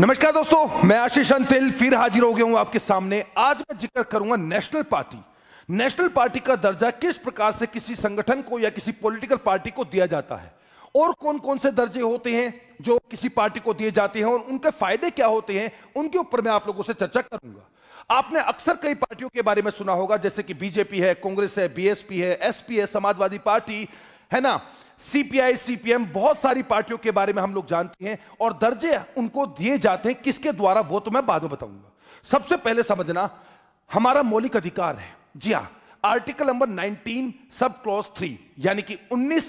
नमस्कार दोस्तों मैं आशीष अंतिल फिर हाजिर हो गया हूं आपके सामने आज मैं जिक्र करूंगा नेशनल पार्टी नेशनल पार्टी का दर्जा किस प्रकार से किसी संगठन को या किसी पॉलिटिकल पार्टी को दिया जाता है और कौन कौन से दर्जे होते हैं जो किसी पार्टी को दिए जाते हैं और उनके फायदे क्या होते हैं उनके ऊपर मैं आप लोगों से चर्चा करूंगा आपने अक्सर कई पार्टियों के बारे में सुना होगा जैसे कि बीजेपी है कांग्रेस है बीएसपी है एसपी है समाजवादी पार्टी है ना सीपीआई सीपीएम बहुत सारी पार्टियों के बारे में हम लोग जानते हैं और दर्जे उनको दिए जाते हैं किसके द्वारा वो तो मैं बाद में बताऊंगा सबसे पहले समझना हमारा मौलिक अधिकार है जी हां article number 19 sub clause three यानी कि 19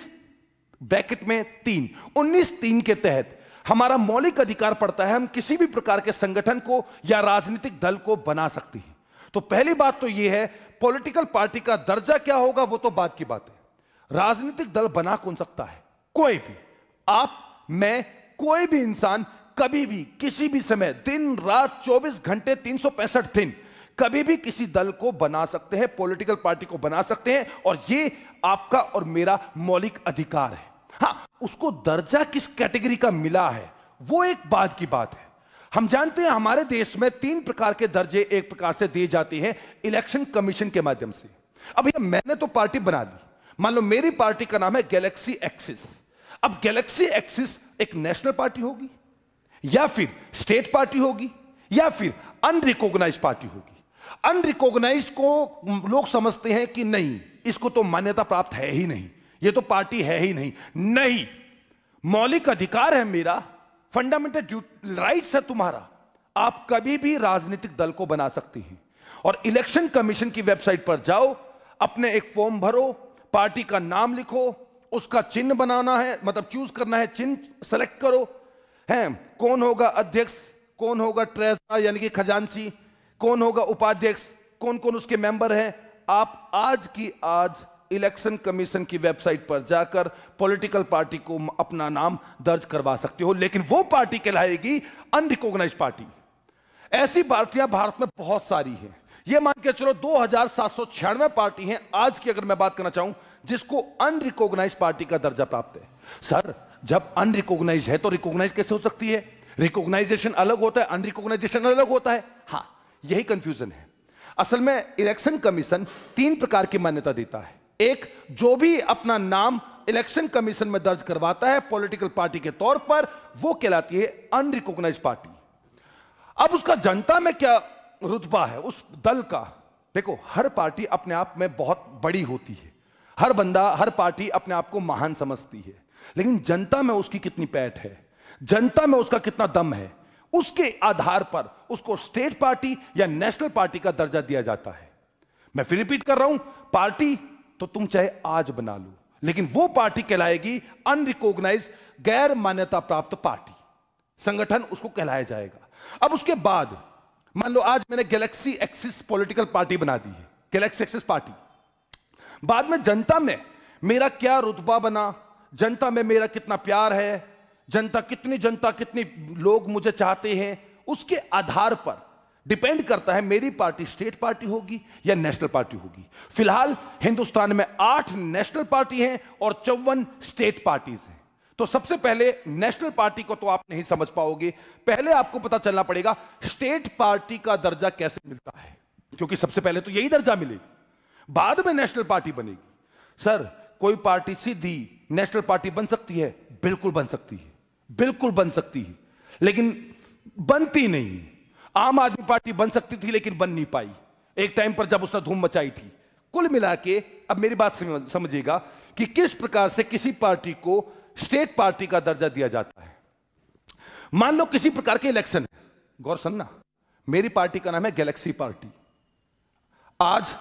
ब्रैकेट में तीन उन्नीस तीन के तहत हमारा मौलिक अधिकार पड़ता है हम किसी भी प्रकार के संगठन को या राजनीतिक दल को बना सकते हैं तो पहली बात तो यह है पॉलिटिकल पार्टी का दर्जा क्या होगा वो तो बाद की बात है राजनीतिक दल बना कौन सकता है कोई भी आप मैं कोई भी इंसान कभी भी किसी भी समय दिन रात 24 घंटे तीन दिन कभी भी किसी दल को बना सकते हैं पॉलिटिकल पार्टी को बना सकते हैं और ये आपका और मेरा मौलिक अधिकार है हाँ उसको दर्जा किस कैटेगरी का मिला है वो एक बात की बात है हम जानते हैं हमारे देश में तीन प्रकार के दर्जे एक प्रकार से दिए जाते हैं इलेक्शन कमीशन के माध्यम से अब मैंने तो पार्टी बना ली मान लो मेरी पार्टी का नाम है गैलेक्सी एक्सिस अब गैलेक्सी एक्सिस एक नेशनल पार्टी होगी या फिर स्टेट पार्टी होगी या फिर अनरिकॉग्नाइज पार्टी होगी अनरिकॉग्नाइज को लोग समझते हैं कि नहीं इसको तो मान्यता प्राप्त है ही नहीं ये तो पार्टी है ही नहीं नहीं मौलिक अधिकार है मेरा फंडामेंटल राइट्स है तुम्हारा आप कभी भी राजनीतिक दल को बना सकती हैं और इलेक्शन कमीशन की वेबसाइट पर जाओ अपने एक फॉर्म भरो पार्टी का नाम लिखो उसका चिन्ह बनाना है मतलब चूज करना है चिन्ह सेलेक्ट करो है कौन होगा अध्यक्ष कौन होगा ट्रेजर यानी कि खजांची कौन होगा उपाध्यक्ष कौन कौन उसके मेंबर हैं आप आज की आज इलेक्शन कमीशन की वेबसाइट पर जाकर पॉलिटिकल पार्टी को अपना नाम दर्ज करवा सकते हो लेकिन वो पार्टी कहलाएगी अनरिकॉग्नाइज पार्टी ऐसी पार्टियां भारत में बहुत सारी हैं ये मान के चलो दो हजार पार्टी हैं आज की अगर मैं बात करना चाहूं जिसको अनरिकॉग्नाइज पार्टी का दर्जा प्राप्त है सर जब अनरिकॉग्नाइज है तो रिकॉग्नाइज कैसे हो सकती है रिकॉग्नाइजेशन अलग होता है अनरिकॉग्नाइजेशन अलग होता है हाँ यही कंफ्यूजन है असल में इलेक्शन कमीशन तीन प्रकार की मान्यता देता है एक जो भी अपना नाम इलेक्शन कमीशन में दर्ज करवाता है पॉलिटिकल पार्टी के तौर पर वो कहलाती है अनरिकॉग्नाइज पार्टी अब उसका जनता में क्या रुतबा है उस दल का देखो हर पार्टी अपने आप में बहुत बड़ी होती है हर बंदा हर पार्टी अपने आप को महान समझती है लेकिन जनता में उसकी कितनी पैठ है जनता में उसका कितना दम है उसके आधार पर उसको स्टेट पार्टी या नेशनल पार्टी का दर्जा दिया जाता है मैं फिर रिपीट कर रहा हूं पार्टी तो तुम चाहे आज बना लो लेकिन वो पार्टी कहलाएगी अनरिकोगनाइज गैर मान्यता प्राप्त पार्टी संगठन उसको कहलाया जाएगा अब उसके बाद मान लो आज मैंने गैलेक्सी एक्सिस पॉलिटिकल पार्टी बना दी है गैलेक्सी एक्सिस पार्टी बाद में जनता में मेरा क्या रुतबा बना जनता में मेरा कितना प्यार है जनता कितनी जनता कितनी लोग मुझे चाहते हैं उसके आधार पर डिपेंड करता है मेरी पार्टी स्टेट पार्टी होगी या नेशनल पार्टी होगी फिलहाल हिंदुस्तान में आठ नेशनल पार्टी हैं और चौवन स्टेट पार्टीज हैं तो सबसे पहले नेशनल पार्टी को तो आप नहीं समझ पाओगे पहले आपको पता चलना पड़ेगा स्टेट पार्टी का दर्जा कैसे मिलता है क्योंकि सबसे पहले तो यही दर्जा मिलेगी बाद में नेशनल पार्टी बनेगी सर कोई पार्टी सीधी नेशनल पार्टी बन सकती है बिल्कुल बन सकती है बिल्कुल बन सकती है लेकिन बनती नहीं आम आदमी पार्टी बन सकती थी लेकिन बन नहीं पाई एक टाइम पर जब उसने धूम मचाई थी कुल मिला के अब मेरी बात समझिएगा कि किस प्रकार से किसी पार्टी को स्टेट पार्टी का दर्जा दिया जाता है मान लो किसी प्रकार के इलेक्शन गौर सन्ना मेरी पार्टी का नाम है गैलेक्सी पार्टी आज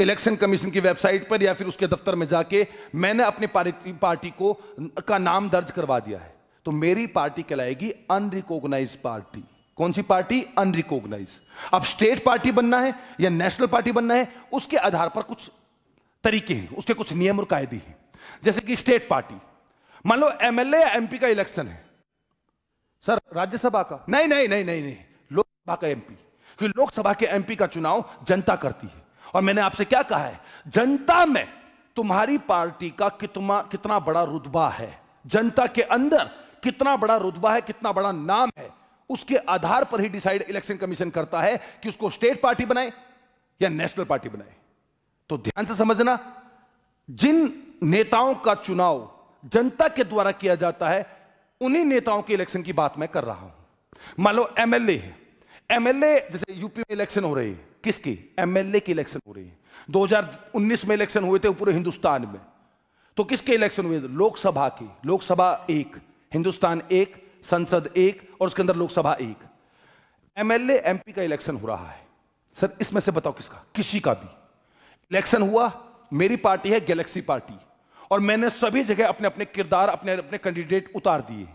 इलेक्शन कमीशन की वेबसाइट पर या फिर उसके दफ्तर में जाके मैंने अपनी पार्टी को का नाम दर्ज करवा दिया है तो मेरी पार्टी कहलाएगी अनरिकॉग्नाइज पार्टी कौन सी पार्टी अनरिकॉग्नाइज अब स्टेट पार्टी बनना है या नेशनल पार्टी बनना है उसके आधार पर कुछ तरीके हैं उसके कुछ नियम और कायदे हैं जैसे कि स्टेट पार्टी मान लो एमएलए या एमपी का इलेक्शन है सर राज्यसभा का नहीं नहीं नहीं नहीं नहीं लोकसभा का एमपी क्योंकि लोकसभा के एमपी का चुनाव जनता करती है और मैंने आपसे क्या कहा है जनता में तुम्हारी पार्टी का कितना कितना बड़ा रुतबा है जनता के अंदर कितना बड़ा रुतबा है कितना बड़ा नाम है उसके आधार पर ही डिसाइड इलेक्शन कमीशन करता है कि उसको स्टेट पार्टी बनाए या नेशनल पार्टी बनाए तो ध्यान से समझना जिन नेताओं का चुनाव जनता के द्वारा किया जाता है उन्हीं नेताओं के इलेक्शन की बात मैं कर रहा हूं मान लो एमएलए एमएलए जैसे यूपी में इलेक्शन हो रही है किसकी एमएलए की इलेक्शन हो रही है 2019 में इलेक्शन हुए थे पूरे हिंदुस्तान में तो किसके इलेक्शन हुए लोकसभा की लोकसभा एक हिंदुस्तान एक संसद एक और उसके अंदर लोकसभा एक एमएलए एमपी का इलेक्शन हो रहा है सर इसमें से बताओ किसका किसी का भी इलेक्शन हुआ मेरी पार्टी है गैलेक्सी पार्टी और मैंने सभी जगह अपने अपने किरदार अपने अपने कैंडिडेट उतार दिए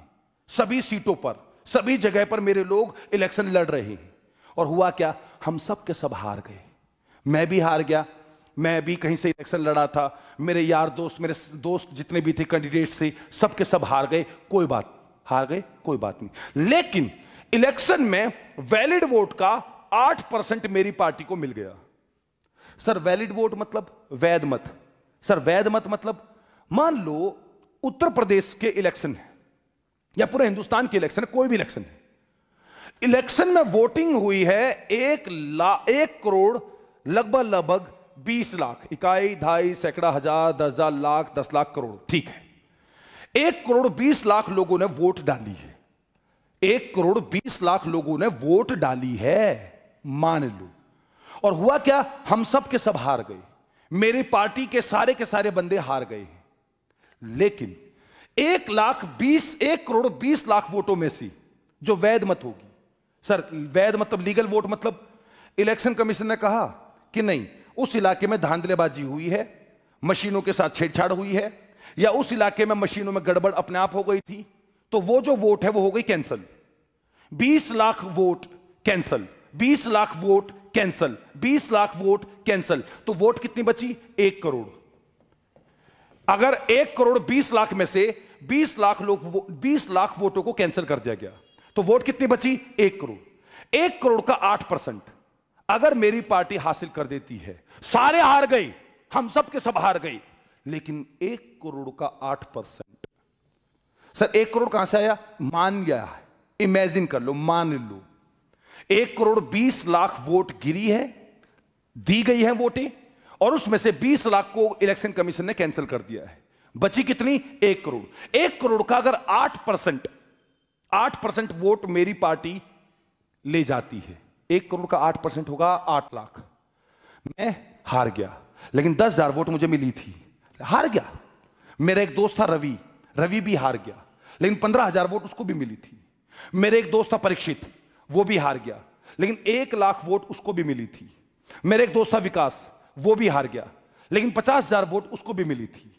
सभी सीटों पर सभी जगह पर मेरे लोग इलेक्शन लड़ रहे हैं और हुआ क्या हम सब के सब हार गए मैं भी हार गया मैं भी कहीं से इलेक्शन लड़ा था मेरे यार दोस्त मेरे दोस्त जितने भी थे कैंडिडेट थे सब के सब हार गए कोई बात हार गए कोई बात नहीं लेकिन इलेक्शन में वैलिड वोट का आठ परसेंट मेरी पार्टी को मिल गया सर वैलिड वोट मतलब वैध मत सर वैध मत मतलब मान लो उत्तर प्रदेश के इलेक्शन है या पूरे हिंदुस्तान के इलेक्शन है कोई भी इलेक्शन है इलेक्शन में वोटिंग हुई है एक ला एक करोड़ लगभग लगभग बीस लाख इकाई ढाई सैकड़ा हजार दस हजार लाख दस लाख करोड़ ठीक है एक करोड़ बीस लाख लोगों ने वोट डाली है एक करोड़ बीस लाख लोगों ने वोट डाली है मान लो और हुआ क्या हम सब के सब हार गए मेरी पार्टी के सारे के सारे बंदे हार गए हैं लेकिन एक लाख बीस एक करोड़ बीस लाख वोटों में से जो वैध मत होगी सर वैध मतलब लीगल वोट मतलब इलेक्शन कमीशन ने कहा कि नहीं उस इलाके में धांधलेबाजी हुई है मशीनों के साथ छेड़छाड़ हुई है या उस इलाके में मशीनों में गड़बड़ अपने आप हो गई थी तो वो जो वोट है वो हो गई cancel 20 lakh vote cancel 20 lakh vote cancel 20 lakh vote cancel तो वोट कितनी बची एक करोड़ अगर एक करोड़ बीस लाख में से बीस लाख लोग बीस लाख वोटों को कैंसिल कर दिया गया तो वोट कितनी बची एक करोड़ एक करोड़ का आठ परसेंट अगर मेरी पार्टी हासिल कर देती है सारे हार गए हम सब के सब हार गए लेकिन एक करोड़ का आठ परसेंट सर एक करोड़ कहां से आया मान गया है इमेजिन कर लो मान लो एक करोड़ बीस लाख वोट गिरी है दी गई है वोटें और उसमें से 20 लाख को इलेक्शन कमीशन ने कैंसिल कर दिया है बची कितनी एक करोड़ एक करोड़ का अगर आठ परसेंट आठ परसेंट वोट मेरी पार्टी ले जाती है एक करोड़ का आठ परसेंट होगा आठ लाख मैं हार गया लेकिन दस हजार वोट मुझे मिली थी हार गया मेरा एक दोस्त था रवि रवि भी हार गया लेकिन पंद्रह हजार वोट उसको भी मिली थी मेरे एक दोस्त था परीक्षित वो भी हार गया लेकिन एक लाख वोट उसको भी मिली थी मेरे एक दोस्त था विकास वो भी हार गया लेकिन पचास हजार वोट उसको भी मिली थी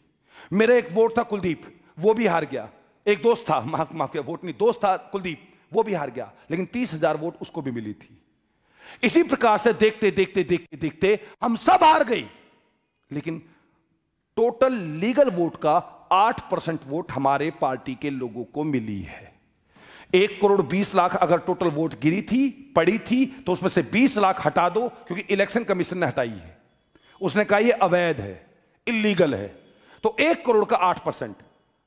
मेरा एक वोट था कुलदीप वो भी हार गया एक दोस्त था माफ माफ किया वोट नहीं दोस्त था कुलदीप वो भी हार गया लेकिन तीस हजार वोट उसको भी मिली थी इसी प्रकार से देखते देखते देखते देखते हम सब हार गए लेकिन टोटल लीगल वोट का आठ परसेंट वोट हमारे पार्टी के लोगों को मिली है एक करोड़ बीस लाख अगर टोटल वोट गिरी थी पड़ी थी तो उसमें से बीस लाख हटा दो क्योंकि इलेक्शन कमीशन ने हटाई है उसने कहा यह अवैध है इलीगल है तो एक करोड़ का आठ परसेंट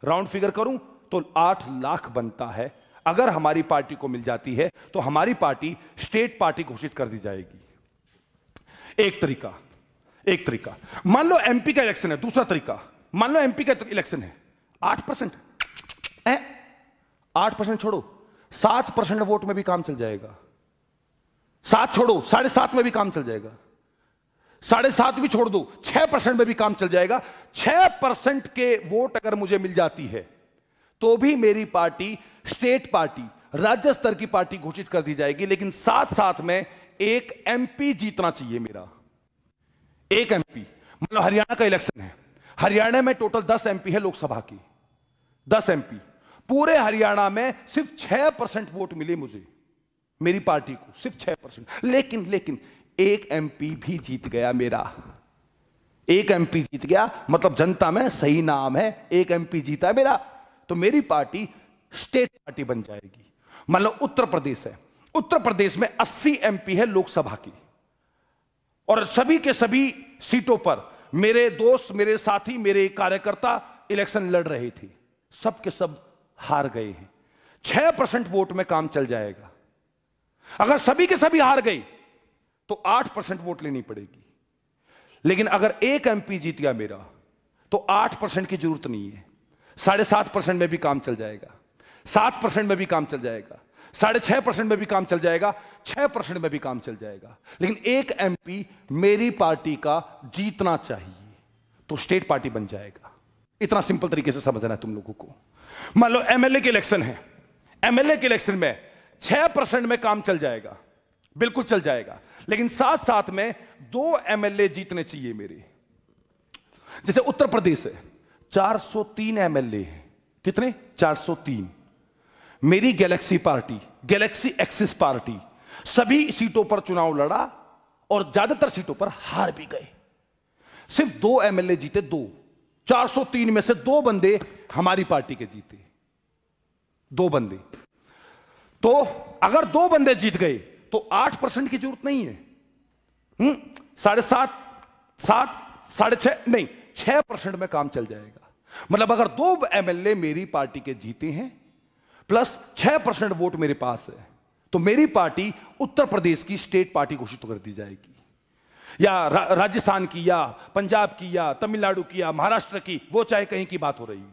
राउंड फिगर करूं तो आठ लाख बनता है अगर हमारी पार्टी को मिल जाती है तो हमारी पार्टी स्टेट पार्टी घोषित कर दी जाएगी एक तरीका एक तरीका मान लो एमपी का इलेक्शन है दूसरा तरीका मान लो एमपी का इलेक्शन है आठ परसेंट आठ परसेंट छोड़ो सात परसेंट वोट में भी काम चल जाएगा सात छोड़ो साढ़े सात में भी काम चल जाएगा साढ़े सात भी छोड़ दो छह परसेंट में भी काम चल जाएगा छह परसेंट के वोट अगर मुझे मिल जाती है तो भी मेरी पार्टी स्टेट पार्टी राज्य स्तर की पार्टी घोषित कर दी जाएगी लेकिन साथ साथ में एक एमपी जीतना चाहिए मेरा एक एमपी मतलब हरियाणा का इलेक्शन है हरियाणा में टोटल दस एमपी है लोकसभा की दस एमपी पूरे हरियाणा में सिर्फ छह परसेंट वोट मिले मुझे मेरी पार्टी को सिर्फ छह परसेंट लेकिन लेकिन एक एमपी भी जीत गया मेरा एक एमपी जीत गया मतलब जनता में सही नाम है एक एमपी जीता है मेरा तो मेरी पार्टी स्टेट पार्टी बन जाएगी मान लो उत्तर प्रदेश है उत्तर प्रदेश में 80 एमपी है लोकसभा की और सभी के सभी सीटों पर मेरे दोस्त मेरे साथी मेरे कार्यकर्ता इलेक्शन लड़ रहे थे सब के सब हार गए हैं छह परसेंट वोट में काम चल जाएगा अगर सभी के सभी हार गई तो आठ परसेंट वोट लेनी पड़ेगी लेकिन अगर एक एमपी जीत गया मेरा तो आठ परसेंट की जरूरत नहीं है साढ़े सात परसेंट में भी काम चल जाएगा सात परसेंट में भी काम चल जाएगा साढ़े छह परसेंट में भी काम चल जाएगा छह परसेंट में भी काम चल जाएगा लेकिन एक एमपी मेरी पार्टी का जीतना चाहिए तो स्टेट पार्टी बन जाएगा इतना सिंपल तरीके से समझना है तुम लोगों को मान लो एमएलए के इलेक्शन है एमएलए के इलेक्शन में छह परसेंट में काम चल जाएगा बिल्कुल चल जाएगा लेकिन साथ साथ में दो एमएलए जीतने चाहिए मेरे जैसे उत्तर प्रदेश है 403 एमएलए हैं कितने 403 मेरी Galaxy party Galaxy Axis party सभी सीटों पर चुनाव लड़ा और ज्यादातर सीटों पर हार भी गए सिर्फ दो एमएलए जीते दो 403 में से दो बंदे हमारी पार्टी के जीते दो बंदे तो अगर दो बंदे जीत गए तो आठ परसेंट की जरूरत नहीं है हम्म, साढ़े सात सात साढ़े छह नहीं छह परसेंट में काम चल जाएगा मतलब अगर दो एमएलए मेरी पार्टी के जीते हैं प्लस छह परसेंट वोट मेरे पास है तो मेरी पार्टी उत्तर प्रदेश की स्टेट पार्टी घोषित कर दी जाएगी या रा, राजस्थान की या पंजाब की या तमिलनाडु की या महाराष्ट्र की वो चाहे कहीं की बात हो रही हो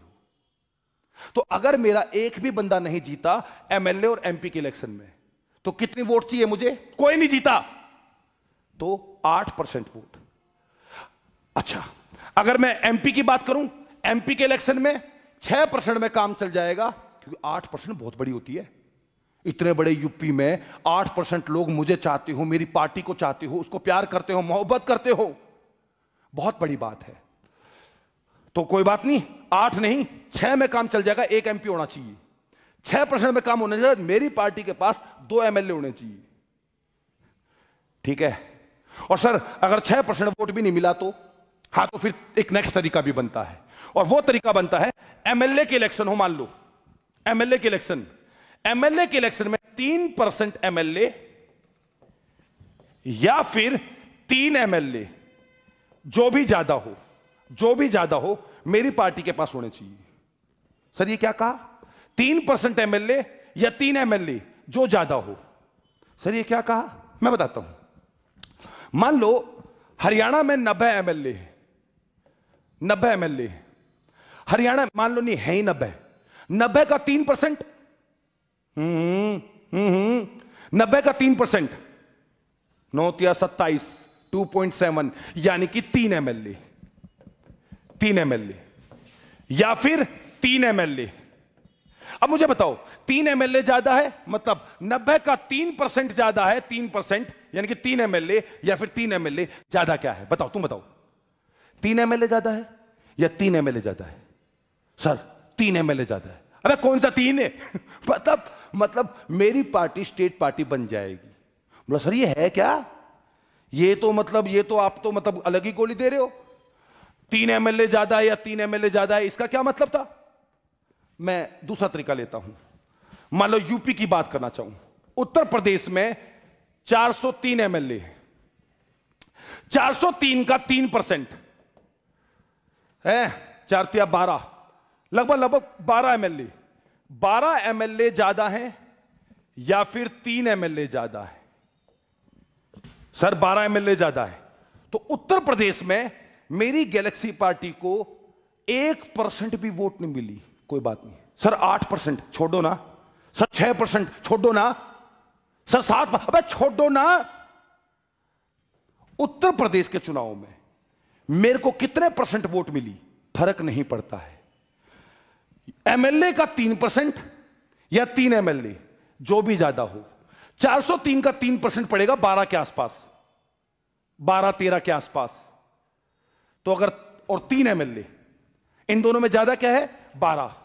तो अगर मेरा एक भी बंदा नहीं जीता एमएलए और एमपी के इलेक्शन में तो कितनी वोट चाहिए मुझे कोई नहीं जीता तो आठ परसेंट वोट अच्छा अगर मैं एमपी की बात करूं एमपी के इलेक्शन में छह परसेंट में काम चल जाएगा क्योंकि आठ परसेंट बहुत बड़ी होती है इतने बड़े यूपी में आठ परसेंट लोग मुझे चाहते हो मेरी पार्टी को चाहते हो उसको प्यार करते हो मोहब्बत करते हो बहुत बड़ी बात है तो कोई बात नहीं आठ नहीं छह में काम चल जाएगा एक एमपी होना चाहिए छह परसेंट में काम होने चाहिए मेरी पार्टी के पास दो एमएलए होने चाहिए ठीक है और सर अगर छह परसेंट वोट भी नहीं मिला तो हाँ तो फिर एक नेक्स्ट तरीका भी बनता है और वो तरीका बनता है एमएलए के इलेक्शन हो मान लो एमएलए के इलेक्शन एमएलए के इलेक्शन में तीन परसेंट एमएलए या फिर तीन एमएलए जो भी ज्यादा हो जो भी ज्यादा हो मेरी पार्टी के पास होने चाहिए सर ये क्या कहा तीन परसेंट एमएलए या तीन एमएलए जो ज्यादा हो सर ये क्या कहा मैं बताता हूं मान लो हरियाणा में नब्बे एमएलए नब्बे एमएलए हरियाणा मान लो नहीं है ही नब्बे नब्बे का तीन परसेंट हम्म, हम्म, हम्म। नब्बे का तीन परसेंट नौतिया सत्ताईस टू पॉइंट सेवन यानी कि तीन एमएलए तीन एमएलए या फिर तीन एमएलए अब मुझे बताओ तीन एमएलए ज्यादा है मतलब नब्बे का तीन परसेंट ज्यादा है तीन परसेंट यानी कि तीन एमएलए या फिर तीन एमएलए ज्यादा क्या है बताओ तुम बताओ तीन एमएलए ज्यादा है या तीन एमएलए ज्यादा है सर तीन एमएलए ज्यादा है अबे कौन सा तीन है मतलब मतलब मेरी पार्टी स्टेट पार्टी बन जाएगी बोला सर ये है क्या ये तो मतलब ये तो आप तो मतलब अलग ही गोली दे रहे हो तीन एमएलए ज्यादा है या तीन एमएलए ज्यादा है इसका क्या मतलब था मैं दूसरा तरीका लेता हूं मान लो यूपी की बात करना चाहूं उत्तर प्रदेश में 403 एमएलए चार का 3 परसेंट है चार तिया बारह लगभग लगभग 12 एमएलए 12 एमएलए ज्यादा हैं या फिर तीन एमएलए ज्यादा है सर 12 एमएलए ज्यादा है तो उत्तर प्रदेश में मेरी गैलेक्सी पार्टी को एक परसेंट भी वोट नहीं मिली कोई बात नहीं सर आठ परसेंट छोड़ो ना सर छह परसेंट छोड़ो ना सर सात अबे छोड़ो ना उत्तर प्रदेश के चुनाव में मेरे को कितने परसेंट वोट मिली फर्क नहीं पड़ता है एमएलए का तीन परसेंट या तीन एमएलए जो भी ज्यादा हो 403 का तीन परसेंट पड़ेगा बारह के आसपास बारह तेरह के आसपास तो अगर और तीन एमएलए इन दोनों में ज्यादा क्या है बारह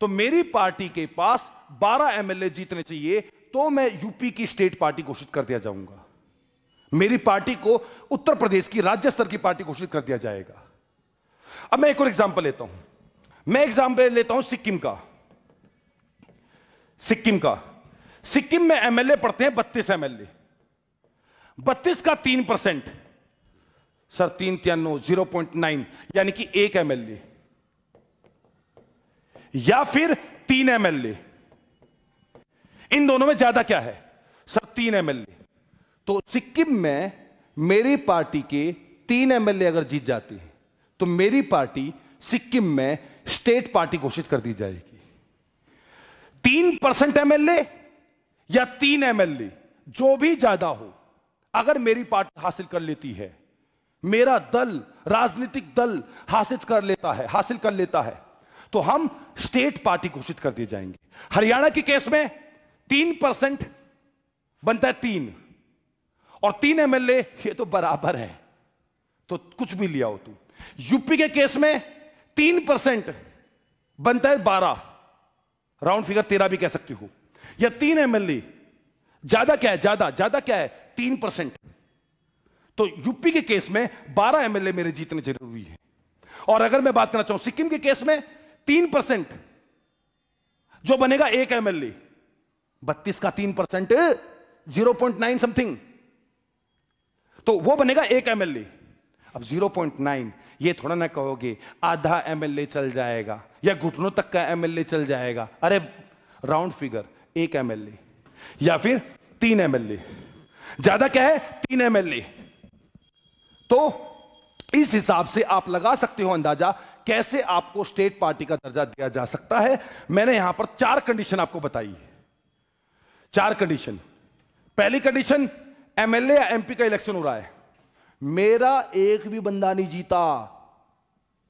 तो मेरी पार्टी के पास 12 एमएलए जीतने चाहिए तो मैं यूपी की स्टेट पार्टी घोषित कर दिया जाऊंगा मेरी पार्टी को उत्तर प्रदेश की राज्य स्तर की पार्टी घोषित कर दिया जाएगा अब मैं एक और एग्जाम्पल लेता हूं मैं एग्जाम्पल लेता हूं सिक्किम का सिक्किम का सिक्किम में एमएलए पड़ते हैं बत्तीस एमएलए बत्तीस का तीन परसेंट सर तीन त्यानो जीरो पॉइंट नाइन यानी कि एक एमएलए या फिर तीन एमएलए इन दोनों में ज्यादा क्या है सब तीन एमएलए तो सिक्किम में मेरी पार्टी के तीन एमएलए अगर जीत जाते हैं तो मेरी पार्टी सिक्किम में स्टेट पार्टी घोषित कर दी जाएगी तीन परसेंट एमएलए या तीन एमएलए जो भी ज्यादा हो अगर मेरी पार्टी हासिल कर लेती है मेरा दल राजनीतिक दल हासिल कर लेता है हासिल कर लेता है तो हम स्टेट पार्टी घोषित कर दिए जाएंगे हरियाणा के केस में तीन परसेंट बनता है तीन और तीन एमएलए ये तो बराबर है तो कुछ भी लिया हो तू यूपी के केस में तीन परसेंट बनता है बारह राउंड फिगर तेरह भी कह सकती हूं या तीन एमएलए ज्यादा क्या है ज्यादा ज्यादा क्या है तीन परसेंट तो यूपी के केस में बारह एमएलए मेरे जीतने जरूरी है और अगर मैं बात करना चाहूं सिक्किम के केस में तीन परसेंट जो बनेगा एक एमएलए बत्तीस का तीन percent zero point nine something तो वो बनेगा एक एमएलए अब जीरो पॉइंट नाइन ये थोड़ा ना कहोगे आधा एमएलए चल जाएगा या घुटनों तक का एमएलए चल जाएगा अरे राउंड फिगर एक एमएलए या फिर तीन एमएलए ज्यादा क्या है तीन एमएलए तो इस हिसाब से आप लगा सकते हो अंदाजा कैसे आपको स्टेट पार्टी का दर्जा दिया जा सकता है मैंने यहां पर चार कंडीशन आपको बताई चार कंडीशन पहली कंडीशन एमएलए या एमपी का इलेक्शन हो रहा है मेरा एक भी बंदा नहीं जीता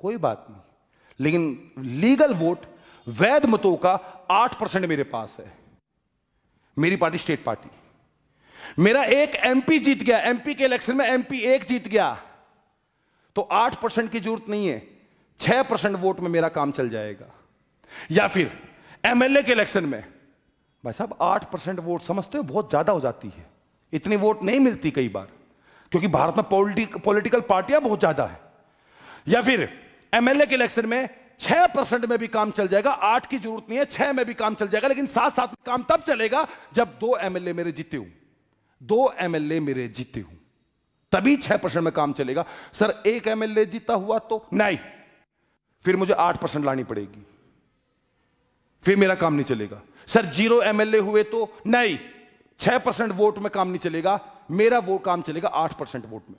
कोई बात नहीं लेकिन लीगल वोट वैध मतों का आठ परसेंट मेरे पास है मेरी पार्टी स्टेट पार्टी मेरा एक एमपी जीत गया एमपी के इलेक्शन में एमपी एक जीत गया तो आठ परसेंट की जरूरत नहीं है छह परसेंट वोट में मेरा काम चल जाएगा या फिर एमएलए के इलेक्शन में भाई साहब आठ परसेंट वोट समझते हो बहुत ज्यादा हो जाती है इतनी वोट नहीं मिलती कई बार क्योंकि भारत में पॉलिटिक पॉलिटिकल पार्टियां बहुत ज्यादा है या फिर एमएलए के इलेक्शन में छह परसेंट में भी काम चल जाएगा आठ की जरूरत नहीं है छह में भी काम चल जाएगा लेकिन साथ साथ में काम तब चलेगा जब दो एमएलए मेरे जीते हूं दो एमएलए मेरे जीते हूं तभी छह परसेंट में काम चलेगा सर एक एमएलए जीता हुआ तो नहीं फिर मुझे आठ परसेंट लानी पड़ेगी फिर मेरा काम नहीं चलेगा सर जीरो एमएलए हुए तो नहीं छह परसेंट वोट में काम नहीं चलेगा मेरा वो काम चलेगा आठ परसेंट वोट में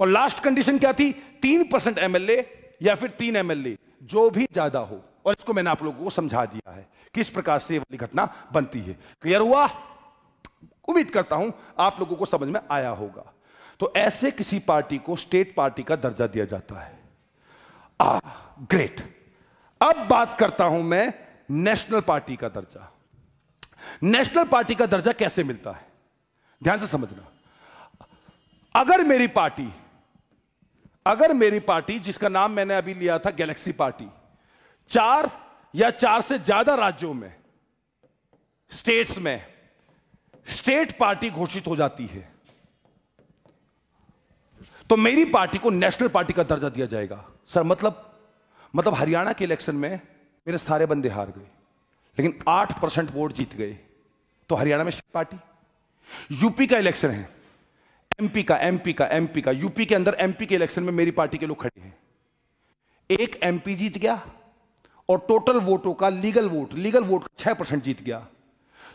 और लास्ट कंडीशन क्या थी तीन परसेंट एमएलए या फिर तीन एमएलए जो भी ज्यादा हो और इसको मैंने आप लोगों को समझा दिया है किस प्रकार से वाली घटना बनती है क्लियर हुआ उम्मीद करता हूं आप लोगों को समझ में आया होगा तो ऐसे किसी पार्टी को स्टेट पार्टी का दर्जा दिया जाता है आ ग्रेट अब बात करता हूं मैं नेशनल पार्टी का दर्जा नेशनल पार्टी का दर्जा कैसे मिलता है ध्यान से समझना अगर मेरी पार्टी अगर मेरी पार्टी जिसका नाम मैंने अभी लिया था गैलेक्सी पार्टी चार या चार से ज्यादा राज्यों में स्टेट्स में स्टेट पार्टी घोषित हो जाती है तो मेरी पार्टी को नेशनल पार्टी का दर्जा दिया जाएगा सर मतलब मतलब हरियाणा के इलेक्शन में मेरे सारे बंदे हार गए लेकिन आठ परसेंट वोट जीत गए तो हरियाणा में पार्टी यूपी का इलेक्शन है एमपी का एमपी का एमपी का यूपी के अंदर एमपी के इलेक्शन में मेरी पार्टी के लोग खड़े हैं एक एमपी जीत गया और टोटल वोटों का लीगल वोट लीगल वोट छह परसेंट जीत गया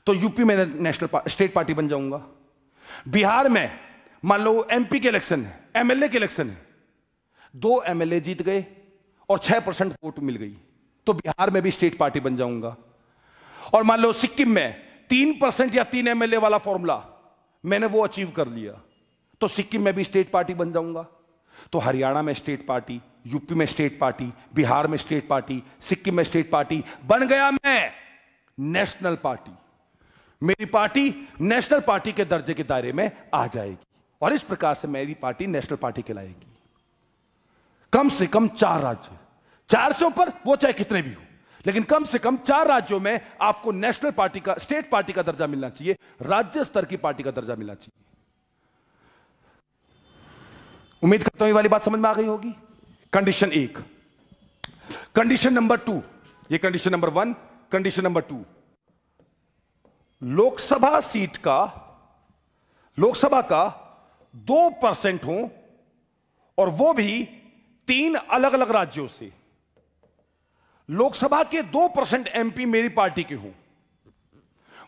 तो यूपी में नेशनल पा, स्टेट पार्टी बन जाऊंगा बिहार में मान लो एमपी के इलेक्शन है एमएलए के इलेक्शन है दो एमएलए जीत गए और छह परसेंट वोट मिल गई तो बिहार में भी स्टेट पार्टी बन जाऊंगा और मान लो सिक्किम में तीन परसेंट या तीन एमएलए वाला फॉर्मूला मैंने वो अचीव कर लिया तो सिक्किम में भी स्टेट पार्टी बन जाऊंगा तो हरियाणा में स्टेट पार्टी यूपी में स्टेट पार्टी बिहार में स्टेट पार्टी सिक्किम में स्टेट पार्टी बन गया मैं नेशनल पार्टी मेरी पार्टी नेशनल पार्टी के दर्जे के दायरे में आ जाएगी और इस प्रकार से मेरी पार्टी नेशनल पार्टी कहलाएगी कम से कम चार राज्य चार से ऊपर वो चाहे कितने भी हो लेकिन कम से कम चार राज्यों में आपको नेशनल पार्टी का स्टेट पार्टी का दर्जा मिलना चाहिए राज्य स्तर की पार्टी का दर्जा मिलना चाहिए उम्मीद करता हूं ये वाली बात समझ में आ गई होगी कंडीशन एक कंडीशन नंबर टू ये condition number one condition number two Lok Sabha seat का लोकसभा का दो परसेंट हो और वो भी तीन अलग अलग राज्यों से लोकसभा के दो परसेंट एमपी मेरी पार्टी के हूं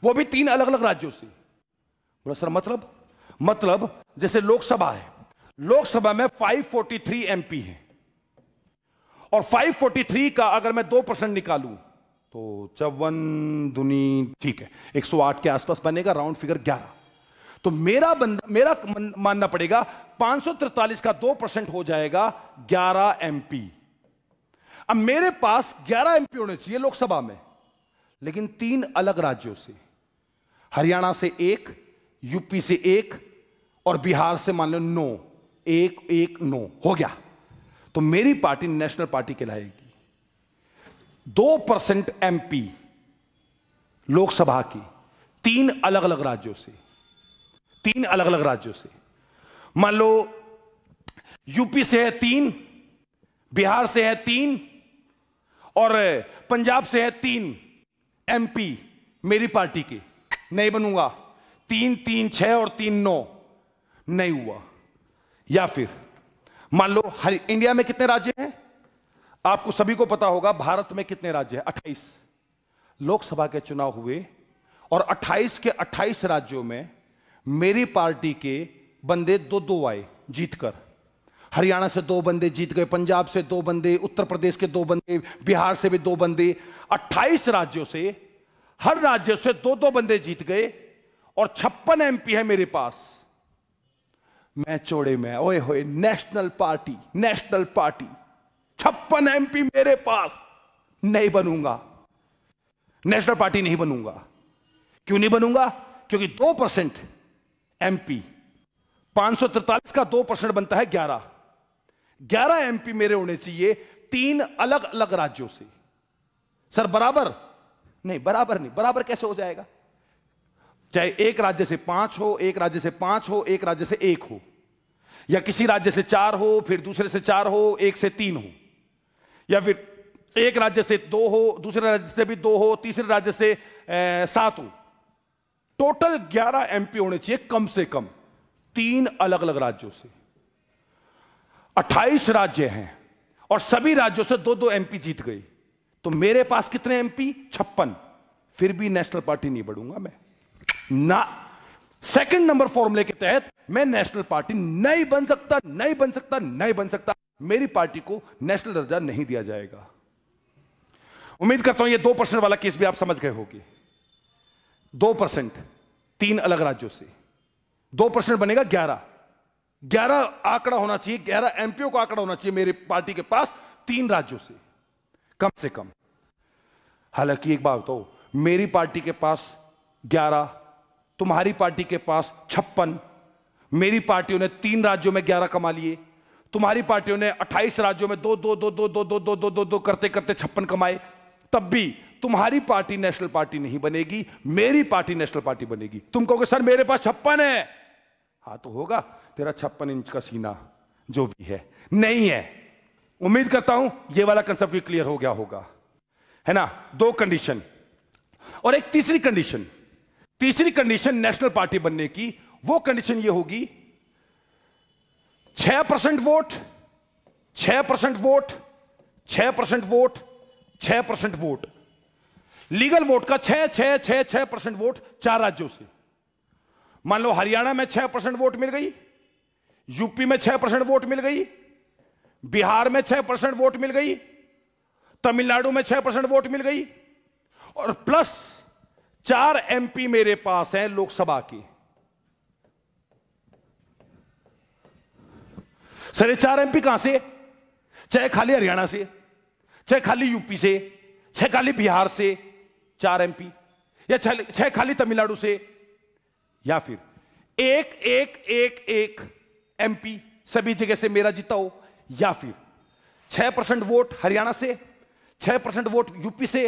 वो भी तीन अलग अलग राज्यों से बोला सर मतलब मतलब जैसे लोकसभा है लोकसभा में 543 एमपी हैं और 543 का अगर मैं दो परसेंट निकालू तो चौवन दुनी ठीक है 108 के आसपास बनेगा राउंड फिगर 11 तो मेरा बंदा मेरा मानना पड़ेगा 543 का दो परसेंट हो जाएगा 11 एमपी अब मेरे पास 11 एमपी होने चाहिए लोकसभा में लेकिन तीन अलग राज्यों से हरियाणा से एक यूपी से एक और बिहार से मान लो नो एक एक नो हो गया तो मेरी पार्टी नेशनल पार्टी कहलाएगी दो परसेंट एमपी लोकसभा की तीन अलग अलग राज्यों से तीन अलग अलग राज्यों से मान लो यूपी से है तीन बिहार से है तीन और पंजाब से है तीन एमपी मेरी पार्टी के नहीं बनूंगा तीन तीन छह और तीन नौ नहीं हुआ या फिर मान लो हर इंडिया में कितने राज्य हैं आपको सभी को पता होगा भारत में कितने राज्य हैं अट्ठाईस लोकसभा के चुनाव हुए और 28 के 28 राज्यों में मेरी पार्टी के बंदे दो दो आए जीतकर हरियाणा से दो बंदे जीत गए पंजाब से दो बंदे उत्तर प्रदेश के दो बंदे बिहार से भी दो बंदे 28 राज्यों से हर राज्य से दो दो बंदे जीत गए और छप्पन एमपी है मेरे पास मैं चोड़े में ओए होए नेशनल पार्टी नेशनल पार्टी छप्पन एमपी मेरे पास नहीं बनूंगा नेशनल पार्टी नहीं बनूंगा क्यों नहीं बनूंगा क्योंकि दो परसेंट एमपी 543 का दो परसेंट बनता है 11 11 एमपी मेरे होने चाहिए तीन अलग अलग राज्यों से सर बराबर नहीं बराबर नहीं बराबर कैसे हो जाएगा चाहे एक राज्य से पांच हो एक राज्य से पांच हो एक राज्य से एक हो या किसी राज्य से चार हो फिर दूसरे से चार हो एक से तीन हो या फिर एक राज्य से दो हो दूसरे राज्य से भी दो हो तीसरे राज्य से सात हो टोटल 11 एमपी होने चाहिए कम से कम तीन अलग अलग राज्यों से 28 राज्य हैं और सभी राज्यों से दो दो एमपी जीत गई तो मेरे पास कितने एमपी छप्पन फिर भी नेशनल पार्टी नहीं बढ़ूंगा मैं ना सेकंड नंबर फॉर्मूले के तहत मैं नेशनल पार्टी नहीं बन सकता नहीं बन सकता नहीं बन सकता मेरी पार्टी को नेशनल दर्जा नहीं दिया जाएगा उम्मीद करता हूं ये दो परसेंट वाला केस भी आप समझ गए होगी दो परसेंट तीन अलग राज्यों से दो परसेंट बनेगा ग्यारह ग्यारह आंकड़ा होना चाहिए ग्यारह एमपीओ का आंकड़ा होना चाहिए मेरे पार्टी के पास तीन राज्यों से कम से कम हालांकि एक बात बताओ तो, मेरी पार्टी के पास ग्यारह तुम्हारी पार्टी के पास छप्पन मेरी पार्टियों ने तीन राज्यों में ग्यारह कमा लिए तुम्हारी पार्टियों ने अट्ठाईस राज्यों में दो दो दो दो दो दो दो दो दो करते करते छप्पन कमाए तब भी तुम्हारी पार्टी नेशनल पार्टी नहीं बनेगी मेरी पार्टी नेशनल पार्टी बनेगी तुम कहोगे सर मेरे पास छप्पन है हाँ तो होगा तेरा छप्पन इंच का सीना जो भी है नहीं है उम्मीद करता हूं यह वाला कंसेप्ट भी क्लियर हो गया होगा है ना दो कंडीशन और एक तीसरी कंडीशन तीसरी कंडीशन नेशनल पार्टी बनने की वो कंडीशन ये होगी छह परसेंट वोट छह परसेंट वोट छह परसेंट वोट छह परसेंट वोट लीगल वोट का छह छह छह छह परसेंट वोट चार राज्यों से मान लो हरियाणा में छह परसेंट वोट मिल गई यूपी में छह परसेंट वोट मिल गई बिहार में छह परसेंट वोट मिल गई तमिलनाडु में छह परसेंट वोट मिल गई और प्लस चार एमपी मेरे पास हैं लोकसभा की सर चार एमपी कहां से चाहे खाली हरियाणा से चाहे खाली यूपी से चाहे खाली बिहार से चार एमपी या छह खाली तमिलनाडु से या फिर एक एक एक एक एमपी सभी जगह से मेरा जीता हो या फिर छह परसेंट वोट हरियाणा से छह परसेंट वोट यूपी से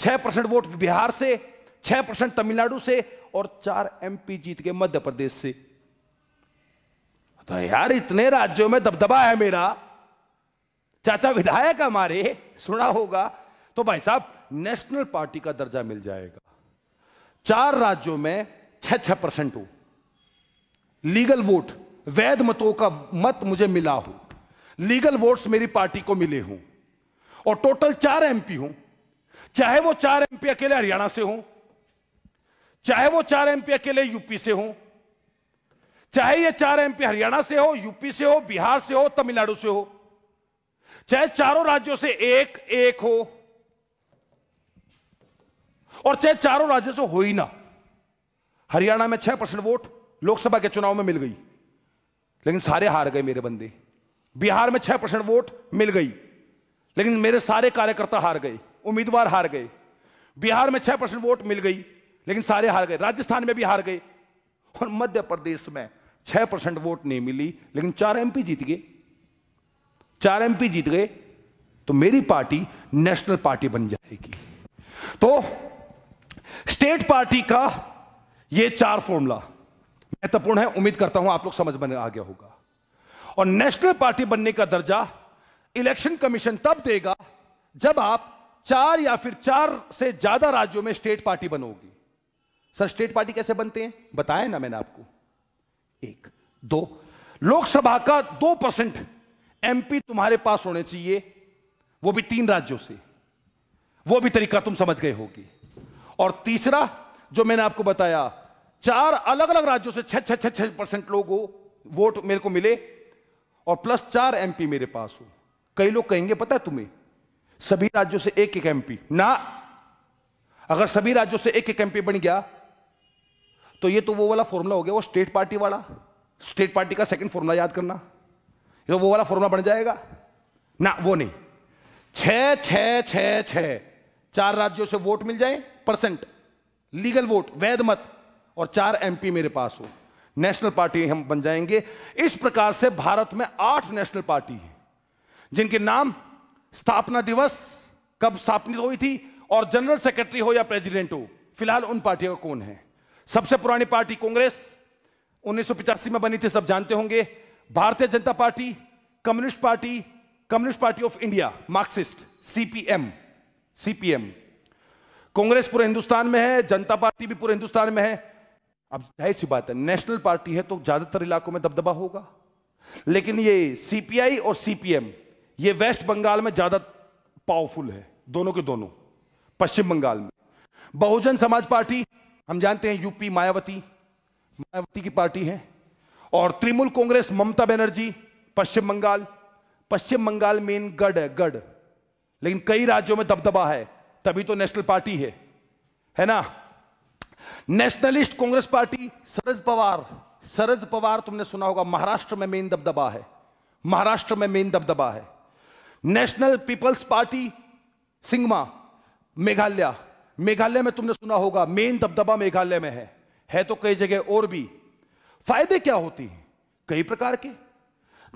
छह परसेंट वोट बिहार से छह परसेंट तमिलनाडु से और चार एमपी जीत गए मध्य प्रदेश से तो यार इतने राज्यों में दबदबा है मेरा चाचा विधायक हमारे सुना होगा तो भाई साहब नेशनल पार्टी का दर्जा मिल जाएगा चार राज्यों में छह छह परसेंट हो लीगल वोट वैध मतों का मत मुझे मिला हो लीगल वोट्स मेरी पार्टी को मिले हों और टोटल चार एमपी हों चाहे वो चार एमपी अकेले हरियाणा से हों चाहे वो चार एमपी अकेले यूपी से हों चाहे ये चार एमपी हरियाणा से हो यूपी से हो बिहार से हो तमिलनाडु से हो चाहे चारों राज्यों से एक एक हो और चाहे चारों राज्यों से हो ही ना हरियाणा में छह परसेंट वोट लोकसभा के चुनाव में मिल गई लेकिन सारे हार गए मेरे बंदे बिहार में छह परसेंट वोट मिल गई लेकिन मेरे सारे कार्यकर्ता हार गए उम्मीदवार हार गए बिहार में छह परसेंट वोट मिल गई लेकिन सारे हार गए राजस्थान में भी हार गए और मध्य प्रदेश में छह परसेंट वोट नहीं मिली लेकिन चार एमपी जीत गए चार एमपी जीत गए तो मेरी पार्टी नेशनल पार्टी बन जाएगी तो स्टेट पार्टी का ये चार फॉर्मूला महत्वपूर्ण है उम्मीद करता हूं आप लोग समझ में आ गया होगा और नेशनल पार्टी बनने का दर्जा इलेक्शन कमीशन तब देगा जब आप चार या फिर चार से ज्यादा राज्यों में स्टेट पार्टी बनोगी सर स्टेट पार्टी कैसे बनते हैं बताया ना मैंने आपको एक दो लोकसभा का दो परसेंट एमपी तुम्हारे पास होने चाहिए वो भी तीन राज्यों से वो भी तरीका तुम समझ गए होगी और तीसरा जो मैंने आपको बताया चार अलग अलग राज्यों से छह छह छह छह परसेंट लोग वोट मेरे को मिले और प्लस चार एमपी मेरे पास हो कई लोग कहेंगे पता है तुम्हें सभी राज्यों से एक एक एमपी ना अगर सभी राज्यों से एक एक एमपी बन गया तो ये तो वो वाला फॉर्मूला हो गया वो स्टेट पार्टी वाला स्टेट पार्टी का सेकंड फॉर्मूला याद करना ये तो वो वाला फॉर्मूला बन जाएगा ना वो नहीं छ छ छ छ चार राज्यों से वोट मिल जाए परसेंट लीगल वोट वैध मत और चार एमपी मेरे पास हो नेशनल पार्टी हम बन जाएंगे इस प्रकार से भारत में आठ नेशनल पार्टी है जिनके नाम स्थापना दिवस कब स्थापित हुई थी और जनरल सेक्रेटरी हो या प्रेसिडेंट हो फिलहाल उन पार्टियों का कौन है सबसे पुरानी पार्टी कांग्रेस उन्नीस में बनी थी सब जानते होंगे Bharatiya Janata party communist party communist party of India Marxist CPM CPM Congress पूरे हिंदुस्तान में है जनता पार्टी भी पूरे हिंदुस्तान में है अब जाहिर सी बात है नेशनल पार्टी है तो ज्यादातर इलाकों में दबदबा होगा लेकिन ये सीपीआई और सीपीएम ये वेस्ट बंगाल में ज्यादा पावरफुल है दोनों के दोनों पश्चिम बंगाल में बहुजन समाज पार्टी हम जानते हैं यूपी मायावती मायावती की पार्टी है और तृणमूल कांग्रेस ममता बनर्जी पश्चिम बंगाल पश्चिम बंगाल मेन गढ़ है गढ़ लेकिन कई राज्यों में दबदबा है तभी तो नेशनल पार्टी है है ना नेशनलिस्ट कांग्रेस पार्टी शरद पवार शरद पवार तुमने सुना होगा महाराष्ट्र में मेन दबदबा है महाराष्ट्र में मेन दबदबा है national people's party Sangma Meghalaya Meghalaya में तुमने सुना होगा मेन दबदबा मेघालय में है है तो कई जगह और भी फायदे क्या होते हैं कई प्रकार के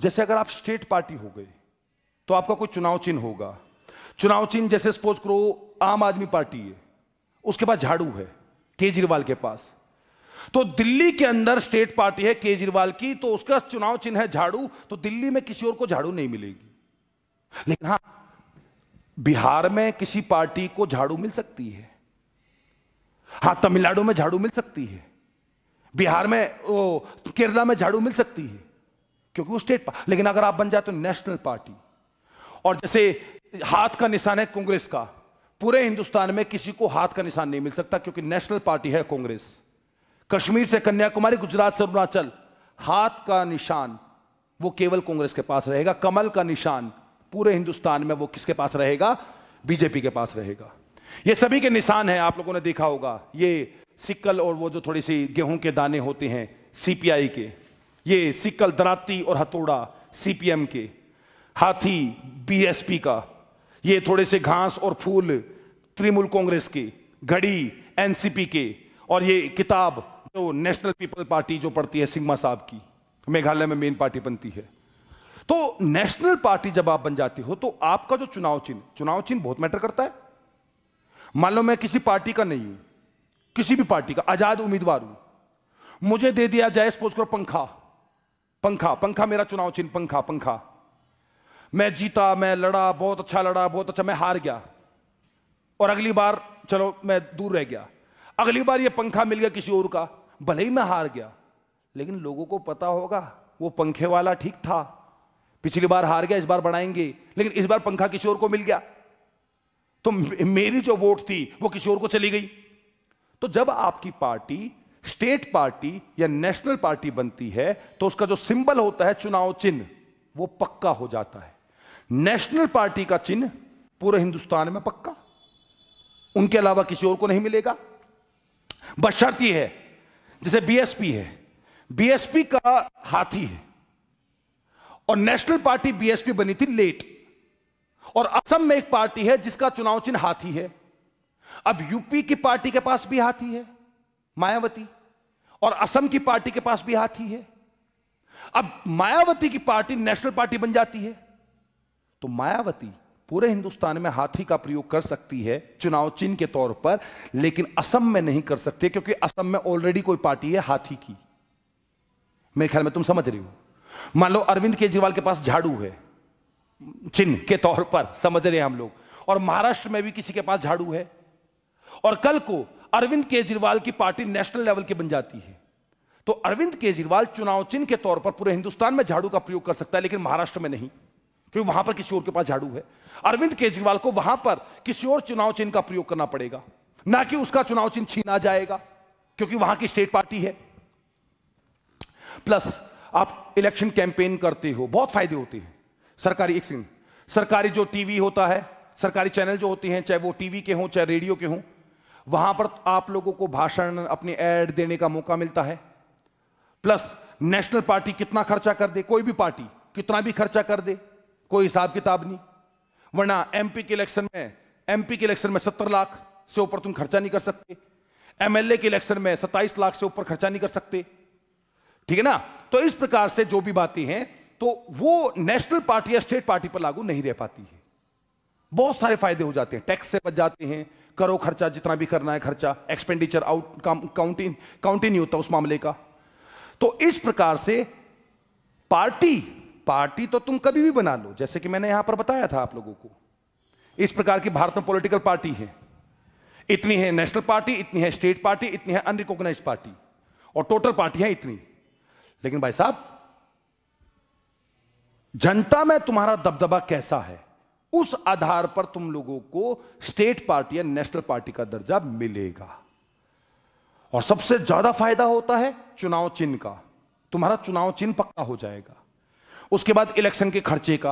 जैसे अगर आप स्टेट पार्टी हो गए तो आपका कोई चुनाव चिन्ह होगा चुनाव चिन्ह जैसे सपोज करो आम आदमी पार्टी है उसके पास झाड़ू है केजरीवाल के पास तो दिल्ली के अंदर स्टेट पार्टी है केजरीवाल की तो उसका चुनाव चिन्ह है झाड़ू तो दिल्ली में किसी और को झाड़ू नहीं मिलेगी लेकिन हां बिहार में किसी पार्टी को झाड़ू मिल सकती है हां तमिलनाडु में झाड़ू मिल सकती है बिहार में केरला में झाड़ू मिल सकती है क्योंकि वो स्टेट लेकिन अगर आप बन जाए तो नेशनल पार्टी और जैसे हाथ का निशान है कांग्रेस का पूरे हिंदुस्तान में किसी को हाथ का निशान नहीं मिल सकता क्योंकि नेशनल पार्टी है कांग्रेस कश्मीर से कन्याकुमारी गुजरात से अरुणाचल हाथ का निशान वो केवल कांग्रेस के पास रहेगा कमल का निशान पूरे हिंदुस्तान में वो किसके पास रहेगा बीजेपी के पास रहेगा ये सभी के निशान है आप लोगों ने देखा होगा ये सिक्कल और वो जो थोड़ी सी गेहूं के दाने होते हैं सीपीआई के ये सिक्कल दराती और हथोड़ा सीपीएम के हाथी बीएसपी का ये थोड़े से घास और फूल तृणमूल कांग्रेस की घड़ी एनसीपी के और ये किताब जो नेशनल पीपल पार्टी जो पढ़ती है सिंगमा साहब की मेघालय में मेन पार्टी बनती है तो नेशनल पार्टी जब आप बन जाती हो तो आपका जो चुनाव चिन्ह चुनाव चिन्ह बहुत मैटर करता है मान लो मैं किसी पार्टी का नहीं हूं किसी भी पार्टी का आजाद उम्मीदवार हूं मुझे दे दिया जाए स्पोज करो पंखा पंखा पंखा मेरा चुनाव चिन्ह पंखा पंखा मैं जीता मैं लड़ा बहुत अच्छा लड़ा बहुत अच्छा मैं हार गया और अगली बार चलो मैं दूर रह गया अगली बार ये पंखा मिल गया किसी और का भले ही मैं हार गया लेकिन लोगों को पता होगा वो पंखे वाला ठीक था पिछली बार हार गया इस बार बढ़ाएंगे लेकिन इस बार पंखा किसी और को मिल गया तो मेरी जो वोट थी वो किसी और को चली गई तो जब आपकी पार्टी स्टेट पार्टी या नेशनल पार्टी बनती है तो उसका जो सिंबल होता है चुनाव चिन्ह वो पक्का हो जाता है नेशनल पार्टी का चिन्ह पूरे हिंदुस्तान में पक्का उनके अलावा किसी और को नहीं मिलेगा शर्त यह है जैसे बीएसपी है बीएसपी का हाथी है और नेशनल पार्टी बीएसपी बनी थी लेट और असम में एक पार्टी है जिसका चुनाव चिन्ह हाथी है अब यूपी की पार्टी के पास भी हाथी है मायावती और असम की पार्टी के पास भी हाथी है अब मायावती की पार्टी नेशनल पार्टी बन जाती है तो मायावती पूरे हिंदुस्तान में हाथी का प्रयोग कर सकती है चुनाव चिन्ह के तौर पर लेकिन असम में नहीं कर सकते क्योंकि असम में ऑलरेडी कोई पार्टी है हाथी की मेरे ख्याल में तुम समझ रही हो मान लो अरविंद केजरीवाल के पास झाड़ू है चिन्ह के तौर पर समझ रहे हैं हम लोग और महाराष्ट्र में भी किसी के पास झाड़ू है और कल को अरविंद केजरीवाल की पार्टी नेशनल लेवल की बन जाती है तो अरविंद केजरीवाल चुनाव चिन्ह के तौर पर पूरे हिंदुस्तान में झाड़ू का प्रयोग कर सकता है लेकिन महाराष्ट्र में नहीं क्योंकि वहां पर किशोर के पास झाड़ू है अरविंद केजरीवाल को वहां पर किसी और चुनाव चिन्ह का प्रयोग करना पड़ेगा ना कि उसका चुनाव चिन्ह छीना जाएगा क्योंकि वहां की स्टेट पार्टी है प्लस आप इलेक्शन कैंपेन करते हो बहुत फायदे होते हैं सरकारी एक सिंह सरकारी जो टीवी होता है सरकारी चैनल जो होते हैं चाहे वो टीवी के हों चाहे रेडियो के हों वहां पर आप लोगों को भाषण अपने एड देने का मौका मिलता है प्लस नेशनल पार्टी कितना खर्चा कर दे कोई भी पार्टी कितना भी खर्चा कर दे कोई हिसाब किताब नहीं वरना एमपी के इलेक्शन में एमपी के इलेक्शन में सत्तर लाख से ऊपर तुम खर्चा नहीं कर सकते एमएलए के इलेक्शन में सत्ताईस लाख से ऊपर खर्चा नहीं कर सकते ठीक है ना तो इस प्रकार से जो भी बातें हैं तो वो नेशनल पार्टी या स्टेट पार्टी पर लागू नहीं रह पाती है बहुत सारे फायदे हो जाते हैं टैक्स से बच जाते हैं करो खर्चा जितना भी करना है खर्चा एक्सपेंडिचर आउट काउंटिंग काउंटिंग नहीं होता उस मामले का तो इस प्रकार से पार्टी पार्टी तो तुम कभी भी बना लो जैसे कि मैंने यहां पर बताया था आप लोगों को इस प्रकार की भारत में पॉलिटिकल पार्टी है इतनी है नेशनल पार्टी इतनी है स्टेट पार्टी इतनी है अनरिकॉग्नाइज पार्टी और टोटल पार्टी है इतनी लेकिन भाई साहब जनता में तुम्हारा दबदबा कैसा है उस आधार पर तुम लोगों को स्टेट पार्टी या नेशनल पार्टी का दर्जा मिलेगा और सबसे ज्यादा फायदा होता है चुनाव चिन्ह का तुम्हारा चुनाव चिन्ह पक्का हो जाएगा उसके बाद इलेक्शन के खर्चे का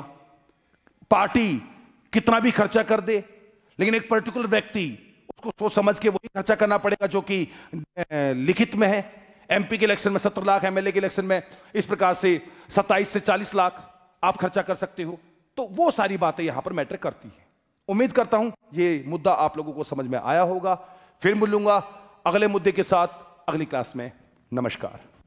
पार्टी कितना भी खर्चा कर दे लेकिन एक पर्टिकुलर व्यक्ति उसको सोच समझ के वही खर्चा करना पड़ेगा जो कि लिखित में है एमपी के इलेक्शन में सत्रह लाख एमएलए के इलेक्शन में इस प्रकार से सत्ताईस से चालीस लाख आप खर्चा कर सकते हो तो वो सारी बातें यहां पर मैटर करती है उम्मीद करता हूं ये मुद्दा आप लोगों को समझ में आया होगा फिर मिलूंगा अगले मुद्दे के साथ अगली क्लास में नमस्कार